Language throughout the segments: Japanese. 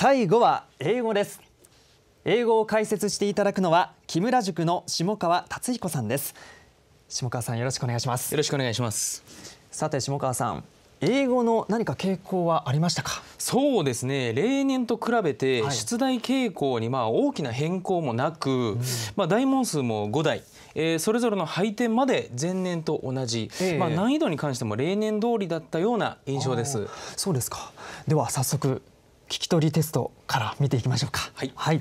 最後は英語です英語を解説していただくのは木村塾の下川達彦さんです下川さんよろしくお願いしますよろしくお願いしますさて下川さん英語の何か傾向はありましたかそうですね例年と比べて出題傾向にまあ大きな変更もなく、はい、まあ、大問数も5題、えー、それぞれの配点まで前年と同じ、えー、まあ、難易度に関しても例年通りだったような印象ですそうですかでは早速聞き取りテストから見ていきましょうか。はい、はい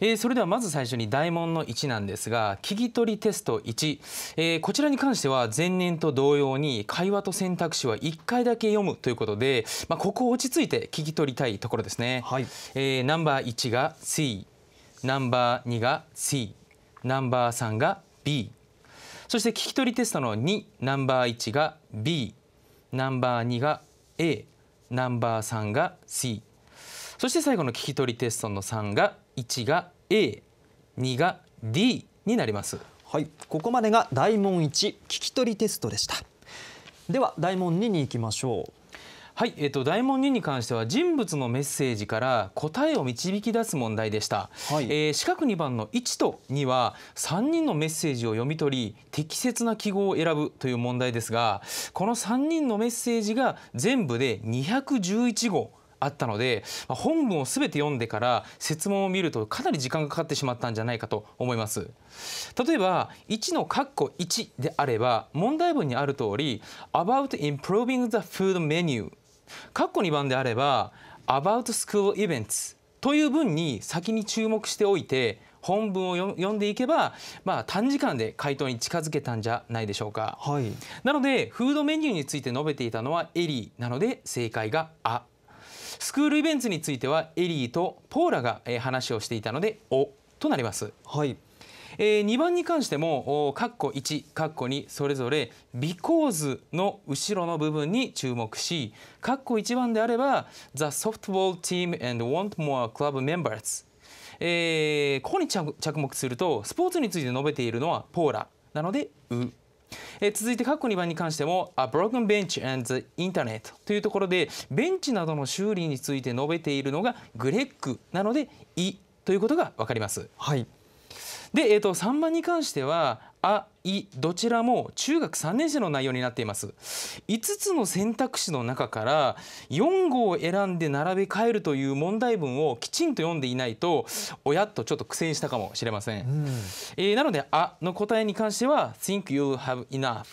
えー、それではまず最初に大問の1なんですが聞き取りテスト1、えー、こちらに関しては前年と同様に会話と選択肢は1回だけ読むということで、まあ、ここを落ち着いて聞き取りたいところですね。はい、えー、ナンバー1が C ナンバー2が C ナンバー3が B そして聞き取りテストの2ナンバー1が B ナンバー2が A ナンバー3が C そして最後の聞き取りテストの3が1が A2 が D になりますはいここまでが大問1聞き取りテストでしたでは大問2に行きましょうはい、えっ、ー、と大問2に関しては人物のメッセージから答えを導き出す問題でした。はい、えー、四角2番の1と2は3人のメッセージを読み取り適切な記号を選ぶという問題ですが、この3人のメッセージが全部で211号。あったので、まあ、本文を全て読んでから設問を見るとかなり時間がかかってしまったんじゃないかと思います例えば1の括弧1であれば問題文にある通り about improving the food menu 括弧2番であれば About School Events という文に先に注目しておいて本文を読んでいけば、まあ、短時間で回答に近づけたんじゃないでしょうか、はい、なのでフードメニューについて述べていたのはエリーなので正解が「あ」スクールイベントについてはエリーとポーラが話をしていたので「お」となります。はいえー、2番に関してもカッ1カッ2それぞれ「because」の後ろの部分に注目し括弧1番であれば「the softball team and want more club members」えー、ここに着目するとスポーツについて述べているのはポーラなので「う」え続いて括弧2番に関しても「A broken bench and the internet」というところでベンチなどの修理について述べているのがグレッグなので「い」ということが分かります。はいで、えー、と3番に関しては「あ」「い」どちらも中学3年生の内容になっています5つの選択肢の中から4号を選んで並べ替えるという問題文をきちんと読んでいないと親とちょっと苦戦したかもしれません、うん、えー、なので「あ」の答えに関しては「think you have enough」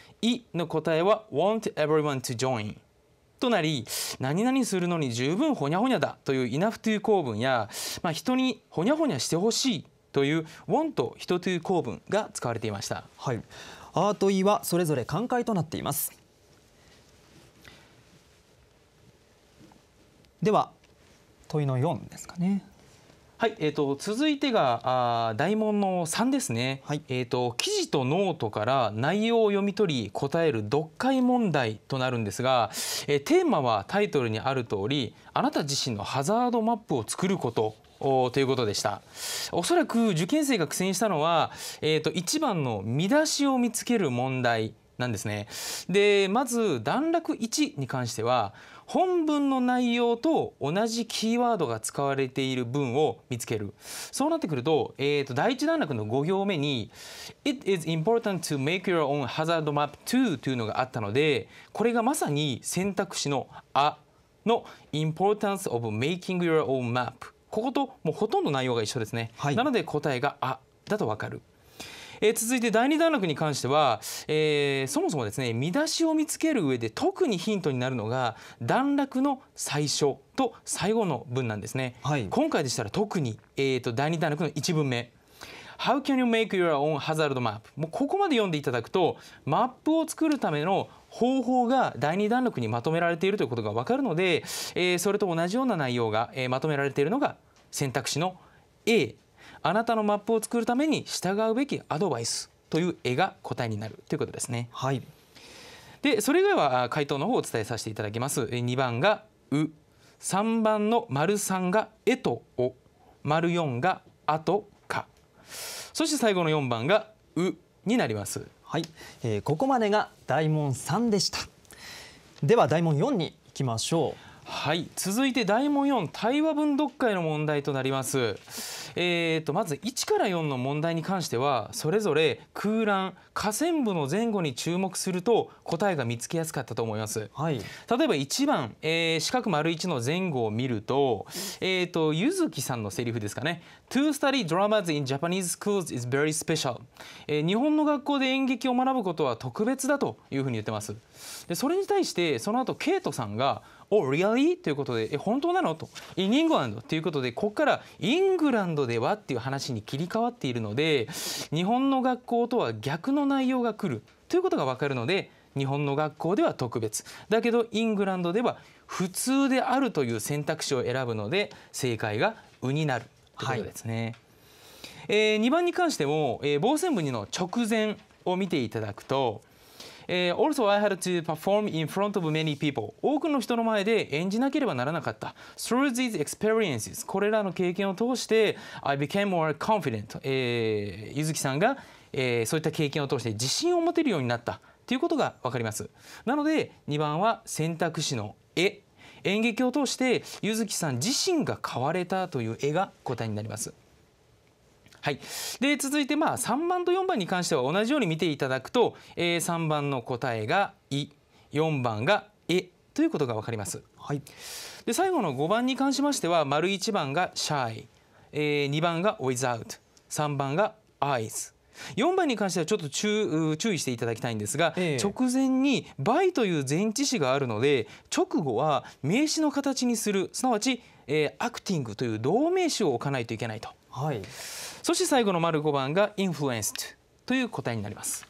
「い」の答えは「want everyone to join」となり何々するのに十分ほにゃほにゃだという enough という構文や、まあ、人にほにゃほにゃしてほしいという want と to 構文が使われていました、はい、あといはそれぞれ寛解となっていますでは問いの4ですかねはい、えっ、ー、と続いてがあ大問の3ですね。はい、えっ、ー、と記事とノートから内容を読み取り答える読解問題となるんですが、えー、テーマはタイトルにある通り、あなた自身のハザードマップを作ることということでしたおそらく受験生が苦戦したのは、えーと、1番の見出しを見つける問題なんですねでまず段落1に関しては本文の内容と同じキーワードが使われている文を見つけるそうなってくると,、えーと、第1段落の5行目に「It is important to make your own hazard map too」というのがあったのでこれがまさに選択肢の「あ」の「importance of making your own map」ここともうほとんど内容が一緒ですね、はい、なので答えが「あ」だとわかる。えー、続いて第2段落に関しては、えー、そもそもですね見出しを見つける上で特にヒントになるのが段落の最初と最後の文なんですね、はい、今回でしたら特に、えーと、と第2段落の1文目 How can you make your own hazard map? もうここまで読んでいただくとマップを作るための方法が第2段落にまとめられているということが分かるので、えー、それと同じような内容が、えー、まとめられているのが選択肢の A あなたのマップを作るために従うべきアドバイスという絵が答えになるということですね。はい、でそれ以外は回答の方をお伝えさせていただきます。2番が「う」3番の「丸3」が「えと」お」丸4」が「あと」そして最後の4番が「う」になります。はい、えー、ここまでが大問3でした。では大問4に行きましょう。はい、続いて大問4対話文読解の問題となります。えーと、まず1から4の問題に関してはそれぞれ空欄下線部の前後に注目すると答えが見つけやすかったと思います、はい、例えば1番、えー、四角丸1の前後を見ると,、えーと、とゆずきさんのセリフですかね「To study dramas in Japanese schools is very special、えー」日本の学校で演劇を学ぶことは特別だというふうに言ってますでそれに対してその後ケイトさんが「Oh, really? ということで「え本当なの?」と「In England」ということでここからイングランドではっていう話に切り替わっているので日本の学校とは逆の内容が来るということが分かるので日本の学校では特別だけどイングランドでは普通であるという選択肢を選ぶので正解が「う」になるということですね。はい、えー、2番に関しても、えー、防線部にの直前を見ていただくと「えー、also I had to perform in front of many people 多くの人の前で演じなければならなかった through these experiences これらの経験を通して I became more confident、えゆずきさんが、えー、そういった経験を通して自信を持てるようになったということが分かりますなので2番は選択肢の絵演劇を通して柚きさん自身が変われたという絵が答えになります。はい、で続いてまあ3番と4番に関しては同じように見ていただくと、えー、3番の答えが「い」4番が「え」ということが分かります。はい、で最後の5番に関しましては丸1番が「シャイ」えー、2番が「without」3番が「eyes」4番に関してはちょっと注意していただきたいんですが、ええ、直前に「by」という前置詞があるので直後は名詞の形にするすなわち、えー、アクティングという同名詞を置かないといけないと。はい、そして最後の丸5番がインフルエンスという答えになります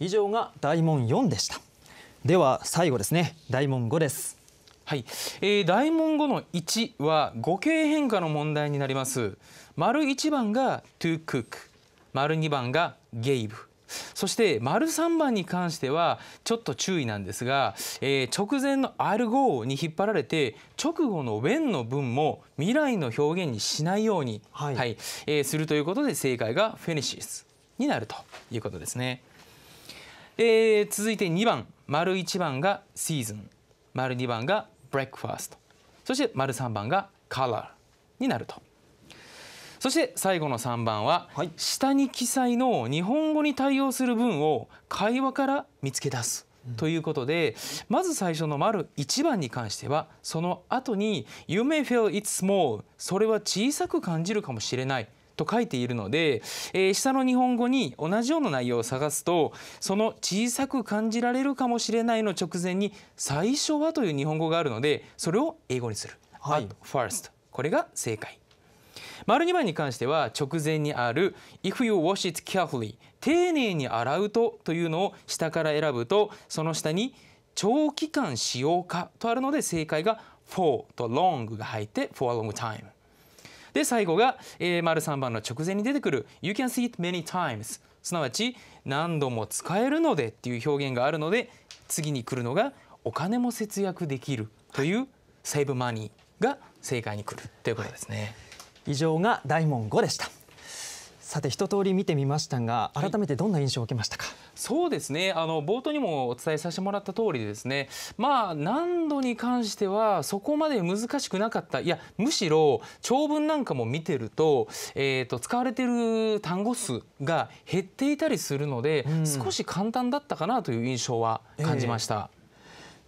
以上が大問4でしたでは最後ですね大問5ですはい、えー、大問5の1は語形変化の問題になります丸1番が to cook 丸2番が gave そして丸3番に関してはちょっと注意なんですが、えー、直前の R5 に引っ張られて直後の when の文も未来の表現にしないように、はいはい、えー、するということで正解が finishes になるということですね。えー、続いて2番丸1番が season 丸2番が breakfast そして丸3番が color になるとそして最後の3番は、はい、下に記載の日本語に対応する文を会話から見つけ出す。ということで、まず最初の丸1番に関してはその後に「You may feel it small」それは小さく感じるかもしれないと書いているので、えー、下の日本語に同じような内容を探すとその小さく感じられるかもしれないの直前に最初はという日本語があるのでそれを英語にする。はい、first これが正解丸2番に関しては直前にある If you wash it carefully 丁寧に洗うとというのを下から選ぶとその下に長期間使用かとあるので正解が for と long が入って for a long time で最後が、えー、丸3番の直前に出てくる you can see it many times すなわち何度も使えるのでっていう表現があるので次に来るのがお金も節約できるというセーブマニーが正解に来るということですね。はい以上が大門5でしたさて一通り見てみましたが改めてどんな印象を受けましたか、はい、そうですねあの冒頭にもお伝えさせてもらった通りですねまあ難度に関してはそこまで難しくなかったいやむしろ長文なんかも見てると,、えーと、使われてる単語数が減っていたりするので、うん、少し簡単だったかなという印象は感じました。えー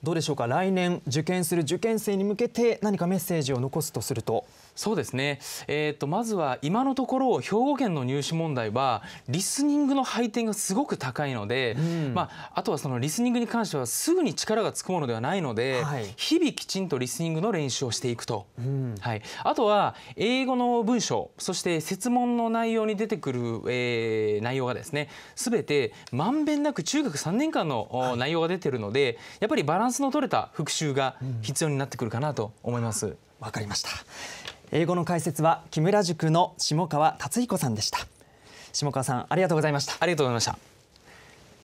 どうでしょうか来年受験する受験生に向けて何かメッセージを残すとするとそうですね、えーと、まずは今のところ兵庫県の入試問題はリスニングの配点がすごく高いので、うん、まあ、あとはそのリスニングに関してはすぐに力がつくものではないので、はい、日々きちんとリスニングの練習をしていくと、うん、はい、あとは英語の文章そして設問の内容に出てくる、えー、内容がですね全てまんべんなく中学3年間の、はい、内容が出てるのでやっぱりバランスの取れた復習が必要になってくるかなと思います。うんわかりました英語の解説は木村塾の下川達彦さんでした下川さんありがとうございましたありがとうございました